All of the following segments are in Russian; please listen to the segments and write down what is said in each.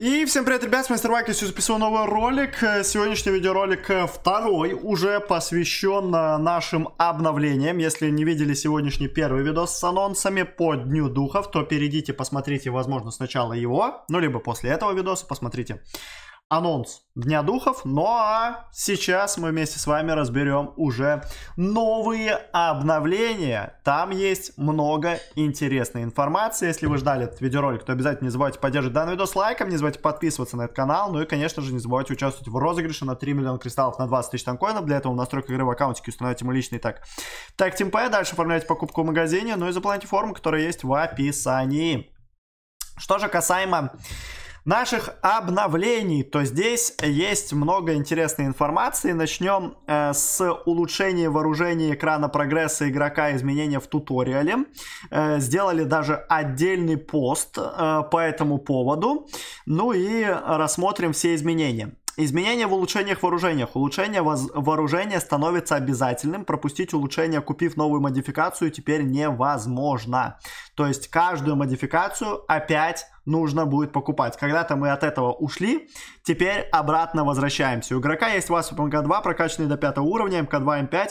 И всем привет, ребят, с Мастер Майк, я записываю новый ролик. Э, сегодняшний видеоролик э, второй уже посвящен э, нашим обновлениям. Если не видели сегодняшний первый видос с анонсами по Дню Духов, то перейдите, посмотрите, возможно, сначала его, ну, либо после этого видоса посмотрите анонс Дня Духов. Ну а сейчас мы вместе с вами разберем уже новые обновления. Там есть много интересной информации. Если вы ждали этот видеоролик, то обязательно не забывайте поддерживать данный видос лайком, не забывайте подписываться на этот канал, ну и, конечно же, не забывайте участвовать в розыгрыше на 3 миллиона кристаллов на 20 тысяч танкоинов. Для этого в настройках игры в аккаунтике установите мой личный так. Так, Тимпэ, дальше оформляйте покупку в магазине, ну и заполняйте форму, которая есть в описании. Что же касаемо наших обновлений, то здесь есть много интересной информации. Начнем э, с улучшения вооружения экрана прогресса игрока, изменения в туториале. Э, сделали даже отдельный пост э, по этому поводу. Ну и рассмотрим все изменения. Изменения в улучшениях вооружениях. Улучшение воз... вооружения становится обязательным. Пропустить улучшение, купив новую модификацию, теперь невозможно. То есть каждую модификацию опять нужно будет покупать. Когда-то мы от этого ушли, теперь обратно возвращаемся. У игрока есть вас МК-2, прокачанный до 5 уровня, МК-2, М5.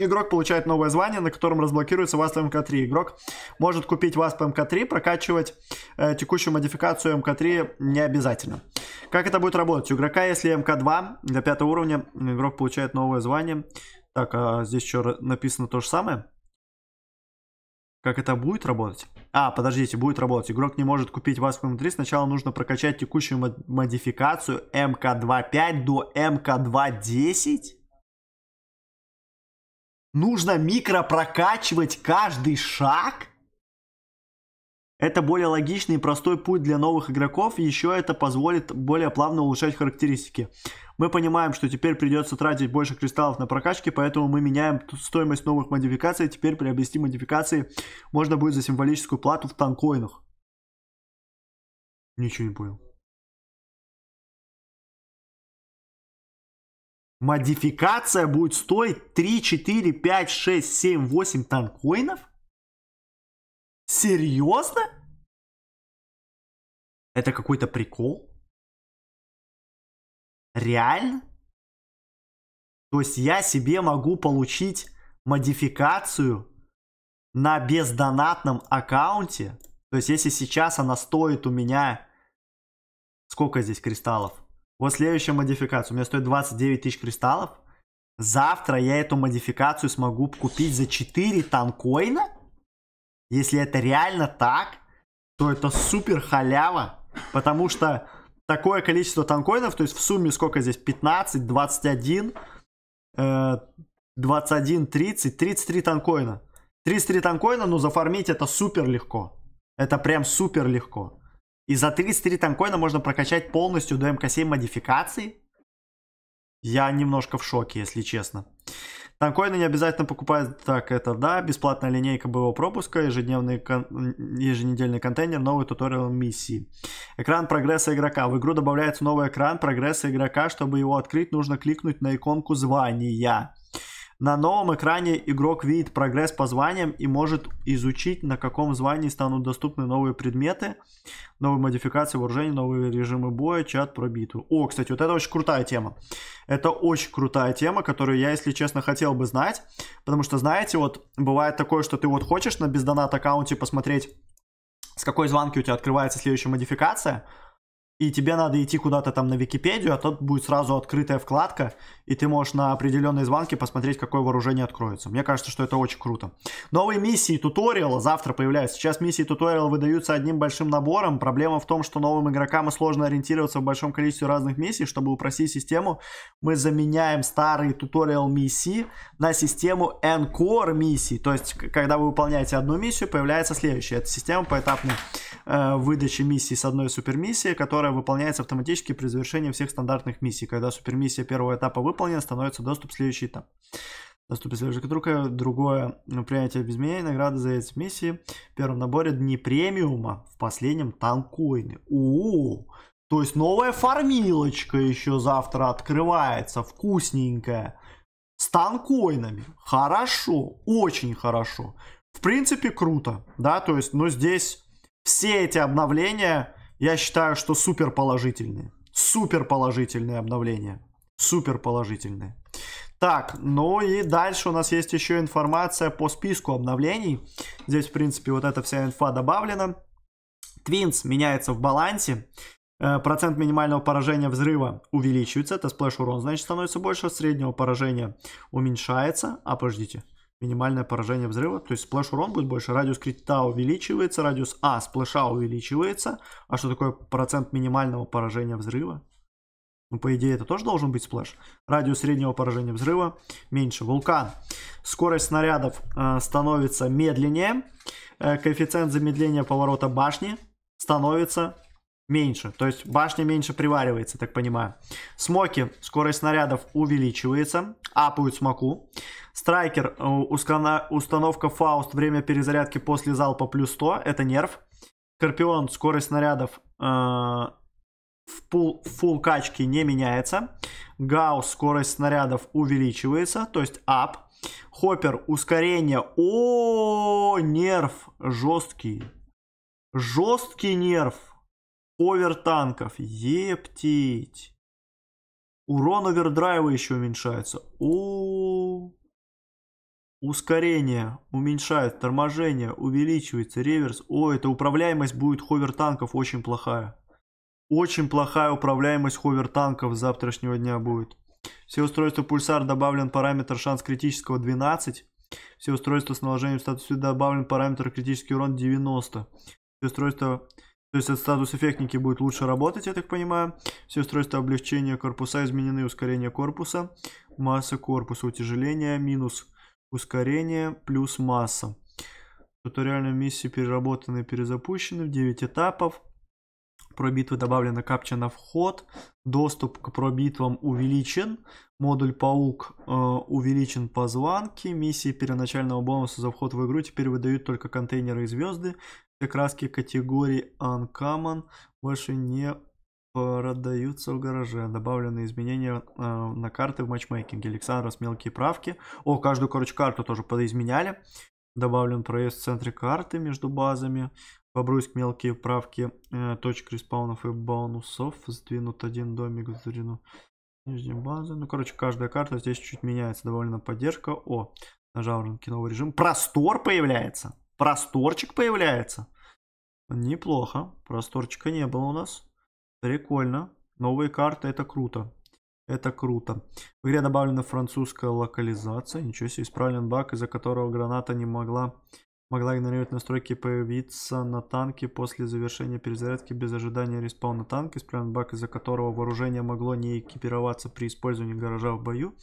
Игрок получает новое звание, на котором разблокируется вас МК-3. Игрок может купить ВАСП МК-3, прокачивать э, текущую модификацию МК-3 не обязательно. Как это будет работать? У игрока, если МК2 для пятого уровня, игрок получает новое звание. Так, а здесь еще написано то же самое? Как это будет работать? А, подождите, будет работать. Игрок не может купить Vasco m Сначала нужно прокачать текущую модификацию МК2.5 до МК2.10. Нужно микропрокачивать каждый шаг? Это более логичный и простой путь для новых игроков, еще это позволит более плавно улучшать характеристики. Мы понимаем, что теперь придется тратить больше кристаллов на прокачки, поэтому мы меняем стоимость новых модификаций. Теперь приобрести модификации можно будет за символическую плату в танкоинах. Ничего не понял. Модификация будет стоить 3, 4, 5, 6, 7, 8 танкоинов? Серьезно? Это какой-то прикол? Реально? То есть я себе могу получить модификацию на бездонатном аккаунте. То есть если сейчас она стоит у меня... Сколько здесь кристаллов? Вот следующая модификация. У меня стоит 29 тысяч кристаллов. Завтра я эту модификацию смогу купить за 4 танкоина? Если это реально так, то это супер халява. Потому что такое количество танкоинов, то есть в сумме сколько здесь? 15, 21, 21, 30, 33 танкоина. 33 танкоина, ну зафармить это супер легко. Это прям супер легко. И за 33 танкоина можно прокачать полностью до МК-7 модификации. Я немножко в шоке, если честно. Танкоины не обязательно покупать. Так, это да. Бесплатная линейка боевого пропуска, ежедневный кон... еженедельный контейнер, новый туториал миссии. Экран прогресса игрока. В игру добавляется новый экран прогресса игрока. Чтобы его открыть, нужно кликнуть на иконку звания. На новом экране игрок видит прогресс по званиям и может изучить, на каком звании станут доступны новые предметы, новые модификации вооружений, новые режимы боя, чат про битву. О, кстати, вот это очень крутая тема. Это очень крутая тема, которую я, если честно, хотел бы знать. Потому что, знаете, вот бывает такое, что ты вот хочешь на бездонат аккаунте посмотреть, с какой звонки у тебя открывается следующая модификация, и тебе надо идти куда-то там на Википедию, а тут будет сразу открытая вкладка, и ты можешь на определенные звонки посмотреть, какое вооружение откроется. Мне кажется, что это очень круто. Новые миссии туториала завтра появляются. Сейчас миссии туториала выдаются одним большим набором. Проблема в том, что новым игрокам сложно ориентироваться в большом количестве разных миссий. Чтобы упростить систему, мы заменяем старые туториал миссии на систему Encore миссий. То есть, когда вы выполняете одну миссию, появляется следующая. Это система поэтапной э, выдачи миссий с одной супермиссии, которая которая выполняется автоматически при завершении всех стандартных миссий. Когда супермиссия первого этапа выполнена, становится доступ в следующий этап. Доступ следующего друга, другое принятие без меня, награды за эти миссии. В первом наборе дни премиума, в последнем танкоины. У, -у, То есть новая фармилочка еще завтра открывается, вкусненькая. С танкоинами. Хорошо, очень хорошо. В принципе, круто, да, то есть, ну, здесь все эти обновления я считаю, что супер положительные. Супер положительные обновления. Супер положительные. Так, ну и дальше у нас есть еще информация по списку обновлений. Здесь, в принципе, вот эта вся инфа добавлена. Твинс меняется в балансе. Э, процент минимального поражения взрыва увеличивается. Это сплэш урон, значит, становится больше. Среднего поражения уменьшается. А, подождите, минимальное поражение взрыва. То есть сплэш урон будет больше, радиус крита увеличивается, радиус А сплэша увеличивается. А что такое процент минимального поражения взрыва? Ну, по идее, это тоже должен быть сплэш. Радиус среднего поражения взрыва меньше. Вулкан. Скорость снарядов э, становится медленнее. Э, коэффициент замедления поворота башни становится меньше. То есть башня меньше приваривается, так понимаю. Смоки, скорость снарядов увеличивается, апают смоку. Страйкер, э, установка Фауст, время перезарядки после залпа плюс 100, это нерв. Скорпион, скорость снарядов э, в пул, качке не меняется. Гаус скорость снарядов увеличивается, то есть ап. Хоппер, ускорение. О, нерв жесткий. Жесткий нерв овертанков. Ептить. Урон овердрайва еще уменьшается. О, Ускорение уменьшает, торможение увеличивается, реверс. О, это управляемость будет ховер-танков очень плохая. Очень плохая управляемость ховер-танков с завтрашнего дня будет. Все устройства пульсар добавлен параметр шанс критического 12. Все устройства с наложением статуса добавлен параметр критический урон 90. Все устройства то есть этот статус эффектники будет лучше работать, я так понимаю. Все устройства облегчения корпуса изменены, ускорение корпуса, масса корпуса, утяжеление, минус ускорение, плюс масса. Туториальные миссии переработаны, перезапущены в 9 этапов. Пробитвы битвы добавлена капча на вход. Доступ к пробитвам увеличен. Модуль паук э, увеличен по званке. Миссии первоначального бонуса за вход в игру теперь выдают только контейнеры и звезды как краски категории Uncommon больше не продаются в гараже. Добавлены изменения э, на карты в матчмейкинге. Александрос мелкие правки. О, каждую, короче, карту тоже подизменяли. Добавлен проезд в центре карты между базами. Бобруйск мелкие правки э, точек респаунов и бонусов. Сдвинут один домик, в сдвинут нижние базы. Ну, короче, каждая карта здесь чуть меняется. Довольно поддержка. О, на жаворонке новый режим. Простор появляется. Просторчик появляется. Неплохо. Просторчика не было у нас. Прикольно. Новые карты, это круто. Это круто. В игре добавлена французская локализация. Ничего себе, исправлен баг, из-за которого граната не могла могла игнорировать настройки появиться на танке после завершения перезарядки без ожидания респауна танка, исправлен баг, из-за которого вооружение могло не экипироваться при использовании гаража в бою.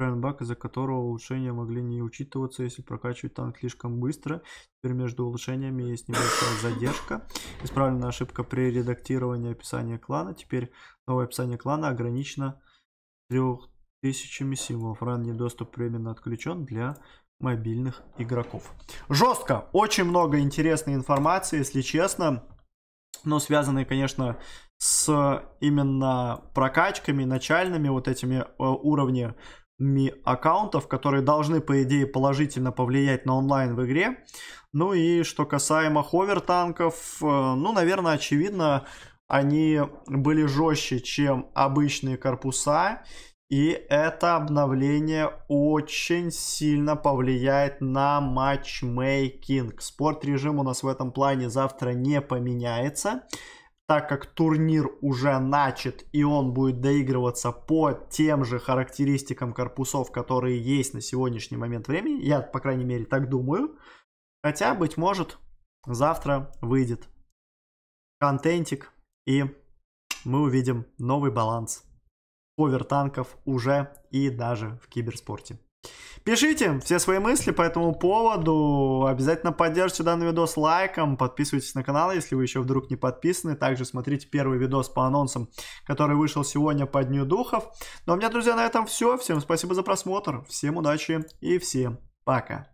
Райнбак, из-за которого улучшения могли не учитываться, если прокачивать танк слишком быстро. Теперь между улучшениями есть небольшая задержка. Исправлена ошибка при редактировании описания клана. Теперь новое описание клана ограничено 3000 символов. Ранний доступ временно отключен для мобильных игроков. Жестко! Очень много интересной информации, если честно. Но связанные, конечно, с именно прокачками, начальными вот этими э, уровнями ми аккаунтов, которые должны, по идее, положительно повлиять на онлайн в игре. Ну и что касаемо ховер-танков, э, ну, наверное, очевидно, они были жестче, чем обычные корпуса. И это обновление очень сильно повлияет на матчмейкинг. Спорт режим у нас в этом плане завтра не поменяется так как турнир уже начат и он будет доигрываться по тем же характеристикам корпусов, которые есть на сегодняшний момент времени, я, по крайней мере, так думаю, хотя, быть может, завтра выйдет контентик и мы увидим новый баланс овертанков уже и даже в киберспорте. Пишите все свои мысли по этому поводу. Обязательно поддержите данный видос лайком. Подписывайтесь на канал, если вы еще вдруг не подписаны. Также смотрите первый видос по анонсам, который вышел сегодня по Дню Духов. Ну а у меня, друзья, на этом все. Всем спасибо за просмотр. Всем удачи и всем пока.